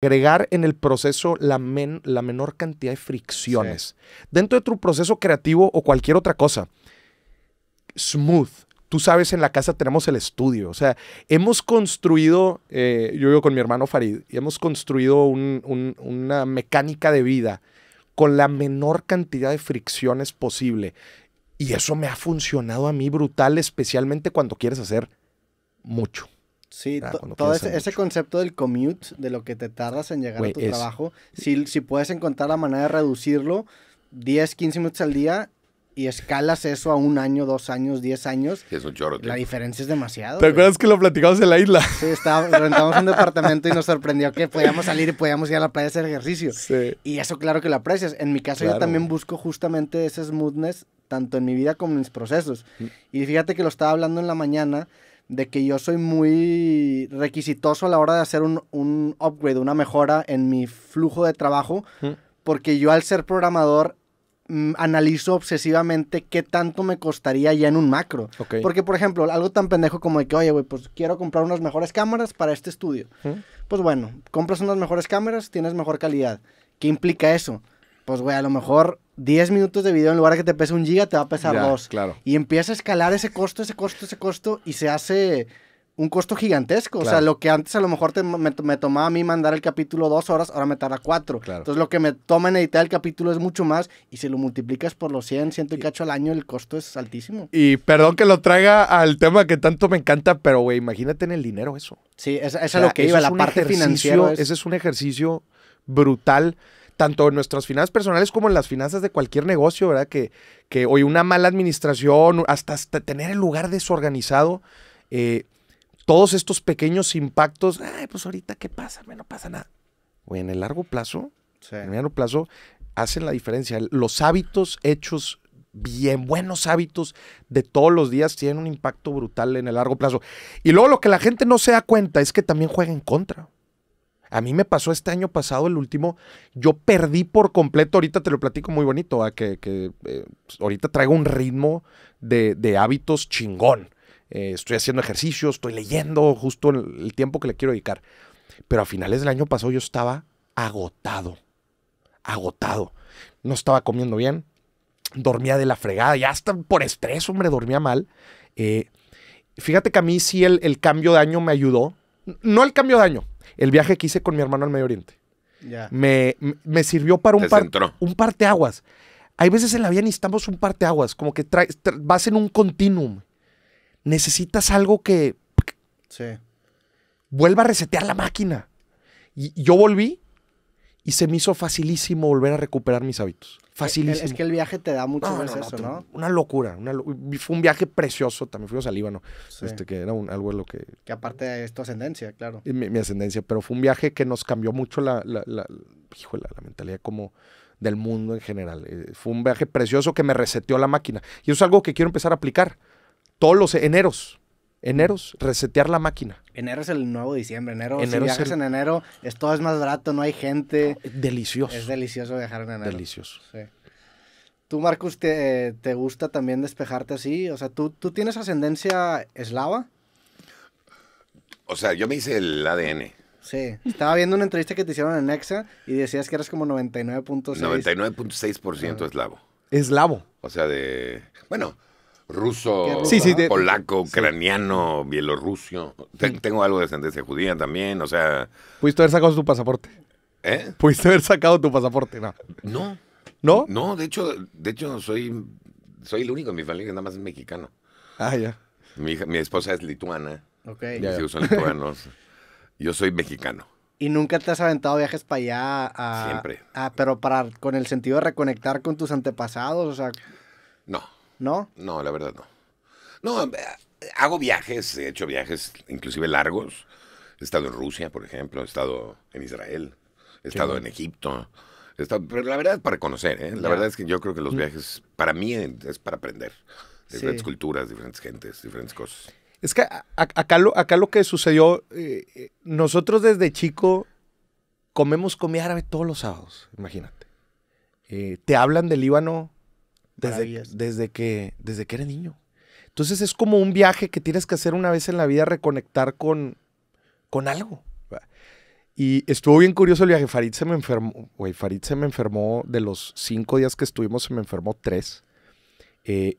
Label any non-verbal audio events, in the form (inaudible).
agregar en el proceso la, la menor cantidad de fricciones. Dentro de tu proceso creativo o cualquier otra cosa, smooth. Tú sabes, en la casa tenemos el estudio. O sea, hemos construido, eh, yo vivo con mi hermano Farid, y hemos construido una mecánica de vida con la menor cantidad de fricciones posible. Y eso me ha funcionado a mí brutal, especialmente cuando quieres hacer mucho. Sí, ah, todo ese, concepto del commute, de lo que te tardas en llegar a tu trabajo, si, si puedes encontrar la manera de reducirlo 10, 15 minutos al día, y escalas eso a un año, dos años, diez años. La diferencia es demasiado. ¿Te acuerdas que lo platicamos en la isla? Sí, estaba, rentamos un departamento y nos sorprendió que podíamos salir y podíamos ir a la playa a hacer ejercicio. Y eso, claro que lo aprecias. En mi caso, yo también busco justamente ese smoothness, tanto en mi vida como en mis procesos. Mm. Y fíjate que lo estaba hablando en la mañana de que yo soy muy requisitoso a la hora de hacer un, un upgrade, una mejora en mi flujo de trabajo, porque yo al ser programador mm, analizo obsesivamente qué tanto me costaría ya en un macro. Porque, por ejemplo, algo tan pendejo como de que, oye, güey, pues quiero comprar unas mejores cámaras para este estudio. Pues bueno, compras unas mejores cámaras, tienes mejor calidad. ¿Qué implica eso? Pues, güey, a lo mejor 10 minutos de video en lugar de que te pese un giga, te va a pesar dos. Claro. Y empieza a escalar ese costo, ese costo, ese costo, y se hace un costo gigantesco. O sea, lo que antes a lo mejor me, tomaba a mí mandar el capítulo dos horas, ahora me tarda cuatro. Claro. Entonces, lo que me toma en editar el capítulo es mucho más y si lo multiplicas por los 100, ciento y cacho al año, el costo es altísimo. Y perdón que lo traiga al tema que tanto me encanta, pero güey, imagínate en el dinero eso. Sí, esa es lo que iba, la parte financiera. Ese es un ejercicio brutal tanto en nuestras finanzas personales como en las finanzas de cualquier negocio, ¿verdad? Que, que hoy una mala administración, hasta, tener el lugar desorganizado, eh, todos estos pequeños impactos, Ay, pues ahorita qué pasa, no pasa nada. Oye, en el largo plazo, en el largo plazo, hacen la diferencia. Los hábitos hechos bien, buenos hábitos de todos los días tienen un impacto brutal en el largo plazo. Y luego lo que la gente no se da cuenta es que también juega en contra. A mí me pasó este año pasado, el último, yo perdí por completo, ahorita te lo platico muy bonito, que, eh, pues, ahorita traigo un ritmo de, hábitos chingón. Eh, estoy haciendo ejercicio, estoy leyendo justo el, tiempo que le quiero dedicar. Pero a finales del año pasado yo estaba agotado, agotado. No estaba comiendo bien, dormía de la fregada, ya hasta por estrés, hombre, dormía mal. Eh, fíjate que a mí sí el, el cambio de año me ayudó. No el cambio de año, el viaje que hice con mi hermano al Medio Oriente. Ya. Me, me, sirvió para un, par, un aguas. Hay veces en la vida necesitamos un aguas. como que vas en un continuum. Necesitas algo que sí. vuelva a resetear la máquina. Y yo volví y se me hizo facilísimo volver a recuperar mis hábitos. Facilísimo. Es que el viaje te da mucho más eso, ¿no? Una locura. Fue un viaje precioso. También fuimos al Líbano. Este, que era un, algo de lo que. Que aparte de tu ascendencia, claro. Mi, mi ascendencia. Pero fue un viaje que nos cambió mucho la, la, la, la mentalidad como del mundo en general. Eh, fue un viaje precioso que me reseteó la máquina. Y eso es algo que quiero empezar a aplicar. Todos los eneros Eneros, resetear la máquina. Enero es el nuevo diciembre, enero, si viajas en enero, es todo es más barato, no hay gente. Delicioso. Es delicioso viajar en enero. Delicioso. Sí. ¿Tú, Marcus, te, te, gusta también despejarte así? O sea, ¿tú, ¿tú tienes ascendencia eslava? O sea, yo me hice el ADN. Sí, estaba viendo una entrevista que te hicieron en Nexa y decías que eras como 99.6. 99.6% eslavo. Eslavo. O sea, de... Bueno, ruso, polaco, ucraniano, bielorruso. Tengo algo de ascendencia judía también, o sea. Pudiste haber sacado tu pasaporte. ¿Eh? Pudiste haber sacado tu pasaporte, no. No. ¿No? de hecho, de hecho soy, soy el único en mi familia que nada más es mexicano. Ah, ya. Mi, mi esposa es lituana. Ok. ya lituanos. (laughs) Yo soy mexicano. ¿Y nunca te has aventado viajes para allá? Siempre. A, pero para, con el sentido de reconectar con tus antepasados, o sea... No. ¿no? No, la verdad no. No, eh, hago viajes, he hecho viajes inclusive largos. He estado en Rusia, por ejemplo, he estado en Israel, he estado en Egipto. pero la verdad es para conocer, ¿eh? la verdad es que yo creo que los mm. viajes para mí es para aprender. Diferentes culturas, diferentes gentes, diferentes cosas. Es que acá, lo, acá lo que sucedió, eh, eh, nosotros desde chico comemos comida árabe todos los sábados, imagínate. te hablan del Líbano desde, desde, que, desde que era niño. Entonces es como un viaje que tienes que hacer una vez en la vida, reconectar con, con algo. Y estuvo bien curioso el viaje. Farid se me enfermó, güey, Farid se me enfermó de los cinco días que estuvimos, se me enfermó tres. Eh,